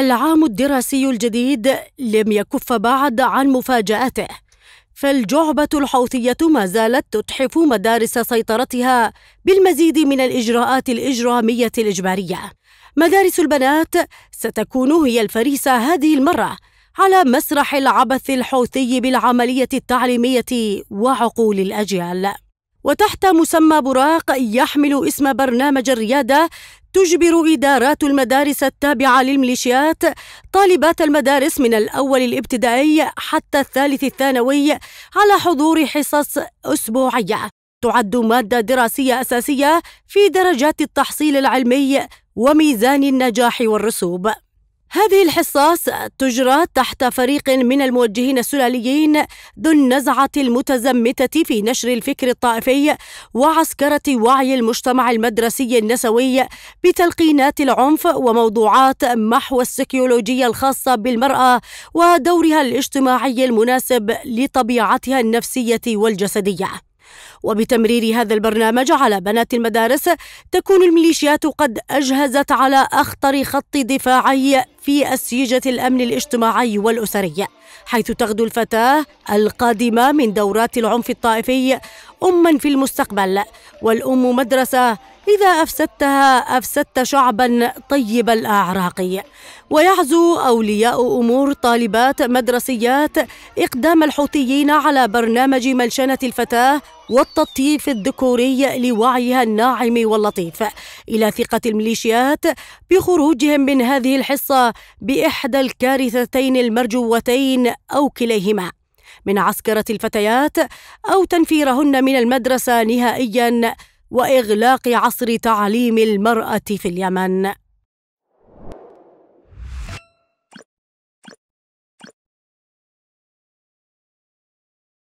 العام الدراسي الجديد لم يكف بعد عن مفاجاته فالجعبة الحوثية ما زالت تتحف مدارس سيطرتها بالمزيد من الإجراءات الإجرامية الإجبارية. مدارس البنات ستكون هي الفريسة هذه المرة على مسرح العبث الحوثي بالعملية التعليمية وعقول الأجيال. وتحت مسمى براق يحمل اسم برنامج الريادة تجبر إدارات المدارس التابعة للميليشيات طالبات المدارس من الأول الابتدائي حتى الثالث الثانوي على حضور حصص أسبوعية تعد مادة دراسية أساسية في درجات التحصيل العلمي وميزان النجاح والرسوب هذه الحصة تجرى تحت فريق من الموجهين السلاليين ذو النزعة المتزمتة في نشر الفكر الطائفي وعسكرة وعي المجتمع المدرسي النسوي بتلقينات العنف وموضوعات محو السكيولوجية الخاصة بالمرأة ودورها الاجتماعي المناسب لطبيعتها النفسية والجسدية. وبتمرير هذا البرنامج على بنات المدارس تكون الميليشيات قد اجهزت على اخطر خط دفاعي في أسيجة الأمن الاجتماعي والأسري حيث تغدو الفتاة القادمة من دورات العنف الطائفي أما في المستقبل والأم مدرسة إذا أفسدتها أفسدت شعبا طيب الأعراق ويعزو أولياء أمور طالبات مدرسيات إقدام الحوثيين على برنامج ملشنة الفتاة والتطييف الذكوري لوعيها الناعم واللطيف إلى ثقة الميليشيات بخروجهم من هذه الحصة بإحدى الكارثتين المرجوتين أو كليهما من عسكرة الفتيات أو تنفيرهن من المدرسة نهائيا وإغلاق عصر تعليم المرأة في اليمن